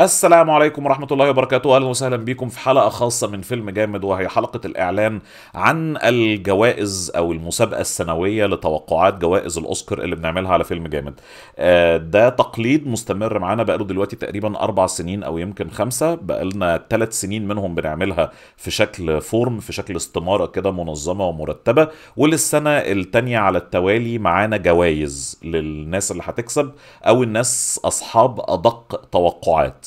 السلام عليكم ورحمة الله وبركاته أهلا وسهلا بكم في حلقة خاصة من فيلم جامد وهي حلقة الإعلان عن الجوائز أو المسابقة السنوية لتوقعات جوائز الأوسكار اللي بنعملها على فيلم جامد آه، ده تقليد مستمر معانا بقاله دلوقتي تقريبا أربع سنين أو يمكن خمسة بقالنا ثلاث سنين منهم بنعملها في شكل فورم في شكل استمارة كده منظمة ومرتبة وللسنة التانية على التوالي معانا جوائز للناس اللي هتكسب أو الناس أصحاب أدق توقعات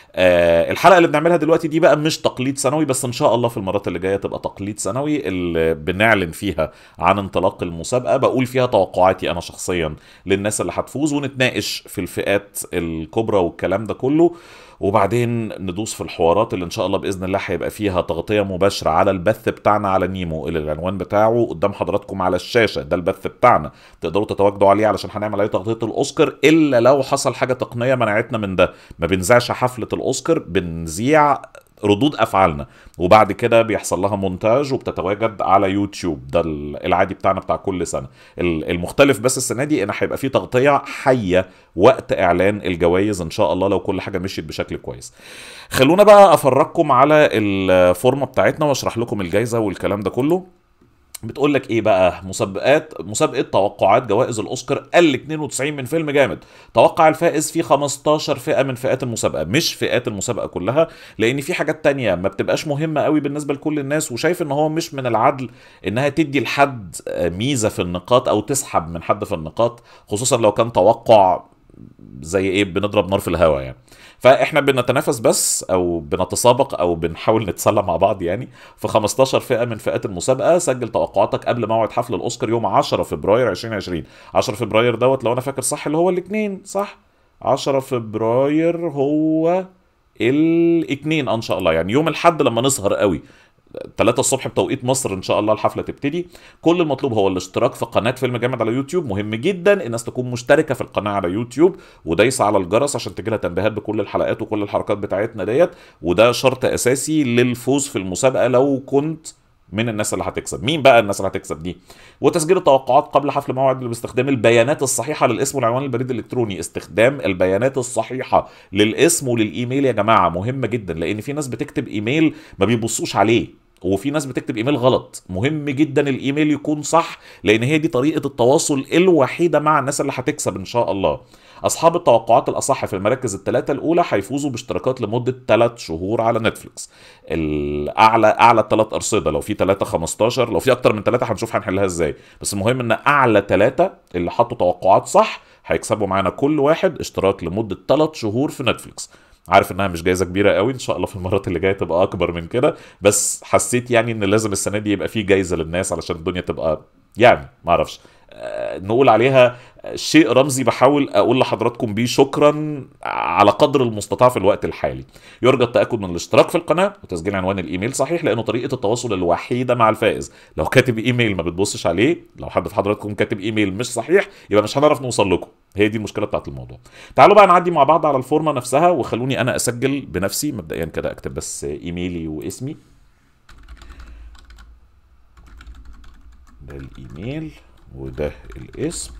آه الحلقه اللي بنعملها دلوقتي دي بقى مش تقليد سنوي بس ان شاء الله في المرات اللي جايه تبقى تقليد سنوي اللي بنعلن فيها عن انطلاق المسابقه بقول فيها توقعاتي انا شخصيا للناس اللي هتفوز ونتناقش في الفئات الكبرى والكلام ده كله وبعدين ندوس في الحوارات اللي ان شاء الله باذن الله هيبقى فيها تغطيه مباشره على البث بتاعنا على نيمو اللي العنوان بتاعه قدام حضراتكم على الشاشه ده البث بتاعنا تقدروا تتواجدوا عليه علشان هنعمل عليه تغطيه الاوسكار الا لو حصل حاجه تقنيه منعتنا من ده ما بنذاعش حفله الاوسكار بنذيع ردود افعالنا وبعد كده بيحصل لها مونتاج وبتتواجد على يوتيوب ده العادي بتاعنا بتاع كل سنه المختلف بس السنه دي ان هيبقى في تغطيه حيه وقت اعلان الجوائز ان شاء الله لو كل حاجه مشيت بشكل كويس خلونا بقى افرجكم على الفورمه بتاعتنا واشرح لكم الجائزه والكلام ده كله بتقول لك ايه بقى مسابقات مسابقه توقعات جوائز الاوسكار ال 92 من فيلم جامد توقع الفائز في 15 فئه من فئات المسابقه مش فئات المسابقه كلها لان في حاجات تانية ما بتبقاش مهمه قوي بالنسبه لكل الناس وشايف ان هو مش من العدل انها تدي لحد ميزه في النقاط او تسحب من حد في النقاط خصوصا لو كان توقع زي ايه بنضرب نار في الهواء يعني فاحنا بنتنافس بس او بنتسابق او بنحاول نتسلى مع بعض يعني في 15 فئه من فئات المسابقه سجل توقعاتك قبل موعد حفل الاوسكار يوم 10 فبراير 2020 10 فبراير دوت لو انا فاكر صح اللي هو الاثنين صح 10 فبراير هو الاثنين ان شاء الله يعني يوم الاحد لما نسهر قوي 3 الصبح بتوقيت مصر ان شاء الله الحفله تبتدي كل المطلوب هو الاشتراك في قناه فيلم جامد على يوتيوب مهم جدا الناس تكون مشتركه في القناه على يوتيوب ودايسه على الجرس عشان تجيلها تنبيهات بكل الحلقات وكل الحركات بتاعتنا ديت وده شرط اساسي للفوز في المسابقه لو كنت من الناس اللي هتكسب مين بقى الناس اللي هتكسب دي وتسجيل التوقعات قبل حفل موعد باستخدام البيانات الصحيحه للاسم والعنوان البريد الالكتروني استخدام البيانات الصحيحه للاسم وللايميل يا جماعه مهمه جدا لان في ناس بتكتب ايميل ما بيبصوش عليه وفي ناس بتكتب ايميل غلط مهم جدا الايميل يكون صح لان هي دي طريقه التواصل الوحيده مع الناس اللي هتكسب ان شاء الله اصحاب التوقعات الاصح في المراكز الثلاثه الاولى هيفوزوا باشتراكات لمده 3 شهور على نتفلكس الاعلى اعلى الثلاث ارصده لو في 3 15 لو في اكتر من 3 هنشوف هنحلها ازاي بس المهم ان اعلى ثلاثه اللي حطوا توقعات صح هيكسبوا معانا كل واحد اشتراك لمده 3 شهور في نتفلكس عارف انها مش جايزه كبيره قوي ان شاء الله في المرات اللي جايه تبقى اكبر من كده بس حسيت يعني ان لازم السنه دي يبقى في جايزه للناس علشان الدنيا تبقى يعني ما اعرفش آه، نقول عليها شيء رمزي بحاول اقول لحضراتكم بيه شكرا على قدر المستطاع في الوقت الحالي يرجى التاكد من الاشتراك في القناه وتسجيل عنوان الايميل صحيح لانه طريقه التواصل الوحيده مع الفائز لو كاتب ايميل ما بتبصش عليه لو حد في حضراتكم كاتب ايميل مش صحيح يبقى مش هنعرف نوصل لكم هي دي المشكله بتاعت الموضوع تعالوا بقى نعدي مع بعض على الفورمه نفسها وخلوني انا اسجل بنفسي مبدئيا كده اكتب بس ايميلي واسمي ده الايميل وده الاسم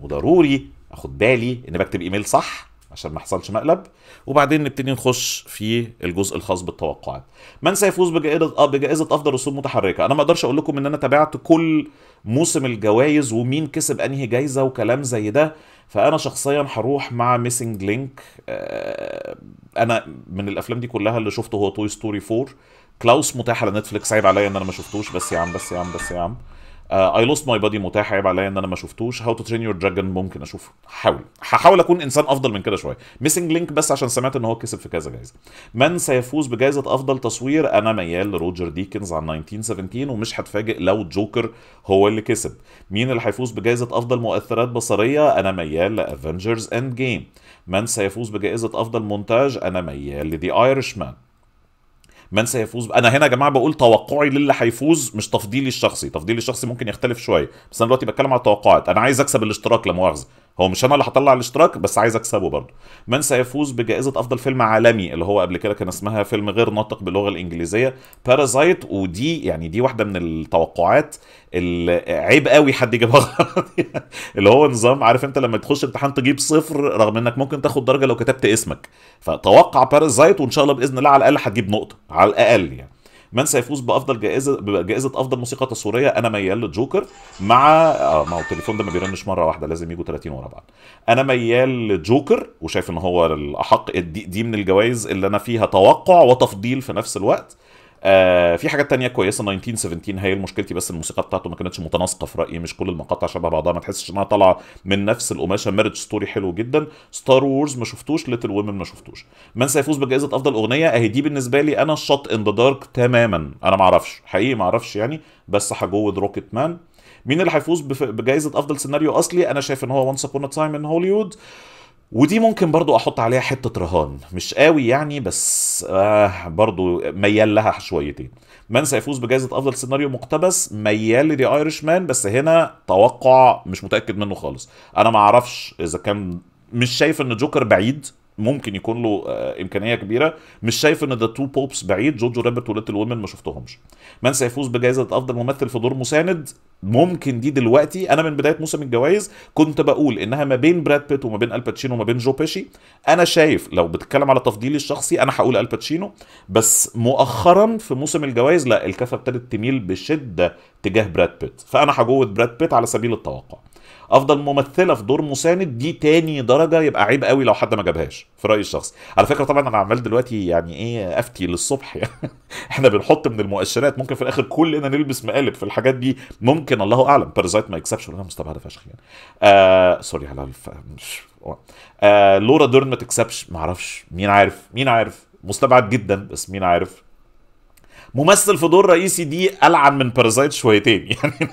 وضروري اخد بالي ان بكتب ايميل صح عشان ما حصلش مقلب وبعدين نبتدي نخش في الجزء الخاص بالتوقعات من سيفوز بجائزه آه، بجائزه افضل رسوم متحركه انا ما اقدرش اقول لكم ان انا تابعت كل موسم الجوائز ومين كسب انهي جايزه وكلام زي ده فانا شخصيا هروح مع ميسنج لينك آه، انا من الافلام دي كلها اللي شفته هو توي ستوري 4 كلاوس متاح على نتفليكس عيب عليا ان انا ما شفتوش بس يا عم بس يا عم بس يا عم اي لوست ماي بادي متاح عيب عليا ان انا ما شفتوش هاو تو ترين يور دراجون ممكن اشوفه هحاول هحاول اكون انسان افضل من كده شويه ميسنج لينك بس عشان سمعت ان هو كسب في كذا جايزه من سيفوز بجائزه افضل تصوير انا ميال لروجر ديكنز عن 1917 ومش هتفاجئ لو جوكر هو اللي كسب مين اللي هيفوز بجائزه افضل مؤثرات بصريه انا ميال لافنجرز اند جيم من سيفوز بجائزه افضل مونتاج انا ميال لدي ايرشمان من سيفوز انا هنا يا جماعه بقول توقعي للي هيفوز مش تفضيلي الشخصي تفضيلي الشخصي ممكن يختلف شويه بس انا دلوقتي بتكلم على التوقعات انا عايز اكسب الاشتراك لا مؤاخذه هو مش انا اللي هطلع الاشتراك بس عايز اكسبه برضه من سيفوز بجائزه افضل فيلم عالمي اللي هو قبل كده كان اسمها فيلم غير ناطق باللغه الانجليزيه بارازايت ودي يعني دي واحده من التوقعات عيب قوي حد يجيبها غلط اللي هو نظام عارف انت لما تخش امتحان تجيب صفر رغم انك ممكن تاخد درجه لو كتبت اسمك فتوقع بارازايت وان شاء الله باذن الله على الاقل هتجيب نقطه على الاقل يعني من سيفوز بافضل جائزه بجائزه افضل موسيقى تصويريه انا ميال لجوكر مع اه ما هو التليفون ده ما بيرنش مره واحده لازم يجوا 30 ورا بعض انا ميال لجوكر وشايف ان هو الاحق دي, دي من الجوائز اللي انا فيها توقع وتفضيل في نفس الوقت آه، في حاجات تانية كويسه 1917 هي مشكلتي بس الموسيقى بتاعته ما كانتش متناسقه في رايي مش كل المقاطع شبه بعضها ما تحسش انها طالعه من نفس القماشه ميرج ستوري حلو جدا ستار وورز ما شفتوش ليتل ويمن ما شفتوش من سيفوز بجائزه افضل اغنيه اهي دي بالنسبه لي انا شط ان ذا دارك تماما انا ما اعرفش حقيقي ما اعرفش يعني بس هجود روكيت مان مين اللي هيفوز بجائزه افضل سيناريو اصلي انا شايف ان هو وانس ابون تايم ان هوليوود آه ودي ممكن برضو احط عليها حتة رهان مش قوي يعني بس آه برضو ميال لها شويتين من سيفوز بجائزة افضل سيناريو مقتبس ميال لدي ايرش مان بس هنا توقع مش متأكد منه خالص انا ما اعرفش اذا كان مش شايف ان جوكر بعيد ممكن يكون له آه امكانيه كبيره مش شايف ان ذا تو بوبس بعيد جوجو رابرت وليتل وومن ما شفتهمش من سيفوز بجائزه افضل ممثل في دور مساند ممكن دي دلوقتي انا من بدايه موسم الجوائز كنت بقول انها ما بين براد بيت وما بين الباتشينو وما بين جو بيشي انا شايف لو بتتكلم على تفضيلي الشخصي انا هقول الباتشينو بس مؤخرا في موسم الجوائز لا الكفه ابتدت تميل بشده تجاه براد بيت فانا هجود براد بيت على سبيل التوقع افضل ممثله في دور مساند دي تاني درجه يبقى عيب قوي لو حد ما جابهاش في رايي الشخصي على فكره طبعا انا عمال دلوقتي يعني ايه افتي للصبح يعني احنا بنحط من المؤشرات ممكن في الاخر كلنا نلبس مقالب في الحاجات دي ممكن ممكن الله اعلم بارازايت ما يكسبش ولا مستبعده فشخ يعني آه سوري على الف... مش... آه لورا دورن ما تكسبش ما اعرفش مين عارف مين عارف مستبعد جدا بس مين عارف ممثل في دور رئيسي دي العن من بارازايت شويتين يعني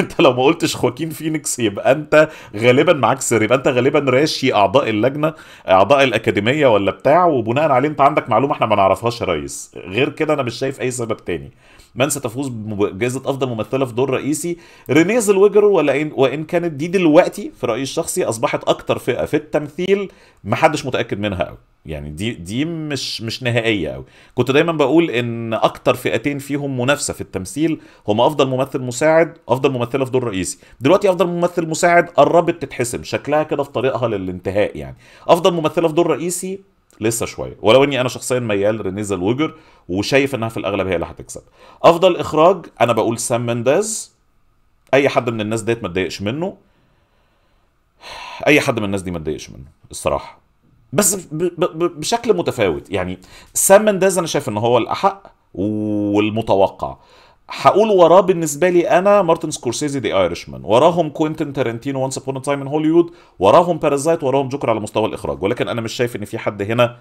انت لو ما قلتش خواكين فينيكس يبقى انت غالبا معاك سر يبقى انت غالبا راشي اعضاء اللجنه اعضاء الاكاديميه ولا بتاع وبناء عليه انت عندك معلومه احنا ما نعرفهاش يا ريس غير كده انا مش شايف اي سبب تاني من ستفوز بجائزه افضل ممثله في دور رئيسي رينيز الوجر ولا إن وان كانت دي دلوقتي في رايي الشخصي اصبحت اكتر فئه في التمثيل محدش متاكد منها قوي يعني دي دي مش مش نهائيه قوي كنت دايما بقول ان اكتر فئتين فيهم منافسه في التمثيل هما افضل ممثل مساعد افضل ممثله في دور رئيسي دلوقتي افضل ممثل مساعد قربت تتحسم شكلها كده في طريقها للانتهاء يعني افضل ممثله في دور رئيسي لسه شويه ولو اني انا شخصيا ميال رينيزا الوجر وشايف انها في الاغلب هي اللي هتكسب افضل اخراج انا بقول سام منداز اي حد من الناس ديت ما تضايقش منه اي حد من الناس دي ما تضايقش منه الصراحه بس بشكل متفاوت يعني سام منداز انا شايف ان هو الاحق والمتوقع هقول وراه بالنسبه لي انا مارتن سكورسيزي ذا ايرشمان وراهم كوينتن تارنتينو وانس ابون تايم ان هوليوود وراهم بارازايت وراهم جوكر على مستوى الاخراج ولكن انا مش شايف ان في حد هنا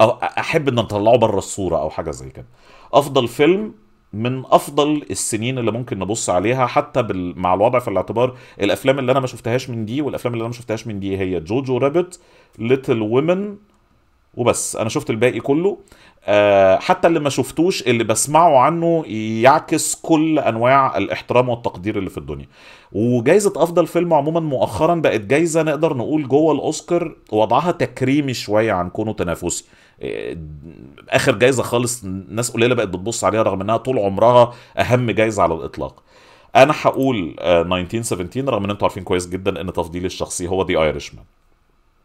أو احب ان نطلعه بره الصوره او حاجه زي كده افضل فيلم من افضل السنين اللي ممكن نبص عليها حتى بال... مع الوضع في الاعتبار الافلام اللي انا ما شفتهاش من دي والافلام اللي انا ما شفتهاش من دي هي جوجو رابت ليتل وومن وبس انا شفت الباقي كله أه حتى اللي ما شفتوش اللي بسمعه عنه يعكس كل انواع الاحترام والتقدير اللي في الدنيا وجائزه افضل فيلم عموما مؤخرا بقت جائزه نقدر نقول جوه الاوسكار وضعها تكريمي شويه عن كونه تنافسي آه، اخر جايزه خالص ناس قليله بقت بتبص عليها رغم انها طول عمرها اهم جايزه على الاطلاق انا هقول 1917 آه، رغم ان انتوا عارفين كويس جدا ان تفضيلي الشخصي هو ذا ايرشمان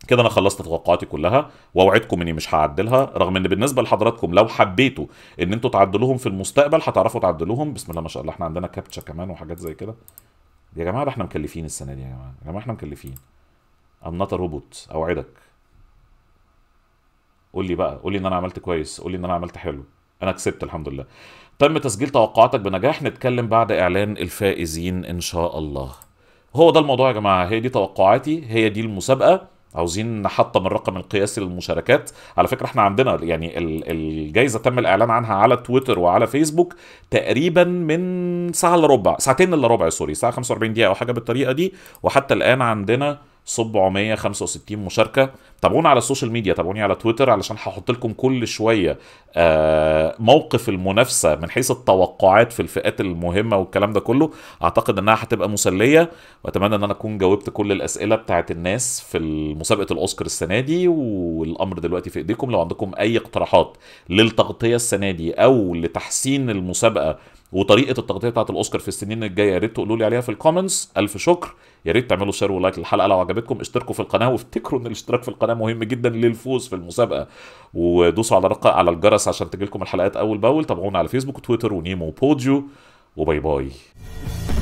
كده انا خلصت توقعاتي كلها واوعدكم اني مش هعدلها رغم ان بالنسبه لحضراتكم لو حبيتوا ان انتوا تعدلوهم في المستقبل هتعرفوا تعدلوهم بسم الله ما شاء الله احنا عندنا كابتشا كمان وحاجات زي كده يا جماعه احنا مكلفين السنه دي يا جماعه يا جماعه احنا مكلفين ام نوت روبوت اوعدك قول لي بقى قول لي ان انا عملت كويس قول لي ان انا عملت حلو انا كسبت الحمد لله تم تسجيل توقعاتك بنجاح نتكلم بعد اعلان الفائزين ان شاء الله هو ده الموضوع يا جماعه هي دي توقعاتي هي دي المسابقه عاوزين نحطم الرقم القياسي للمشاركات على فكره احنا عندنا يعني الجائزه تم الاعلان عنها على تويتر وعلى فيسبوك تقريبا من ساعه الا ربع ساعتين الا ربع سوري ساعه 45 دقيقه او حاجه بالطريقه دي وحتى الان عندنا 765 مشاركه تابعونا على السوشيال ميديا تابعوني على تويتر علشان هحط لكم كل شويه آه، موقف المنافسه من حيث التوقعات في الفئات المهمه والكلام ده كله اعتقد انها هتبقى مسليه واتمنى ان انا اكون جاوبت كل الاسئله بتاعت الناس في مسابقه الاوسكار السنه دي والامر دلوقتي في ايديكم لو عندكم اي اقتراحات للتغطيه السنه دي او لتحسين المسابقه وطريقه التغطيه بتاعه الاوسكار في السنين الجايه يا ريت تقولوا لي عليها في الكومنتس الف شكر يا ريت تعملوا شير ولايك للحلقه لو عجبتكم اشتركوا في القناه وافتكروا ان الاشتراك في القناه مهم جدا للفوز في المسابقه ودوسوا على رقم على الجرس عشان تجيلكم الحلقات اول باول تابعونا على فيسبوك وتويتر ونيمو وبوديو وباي باي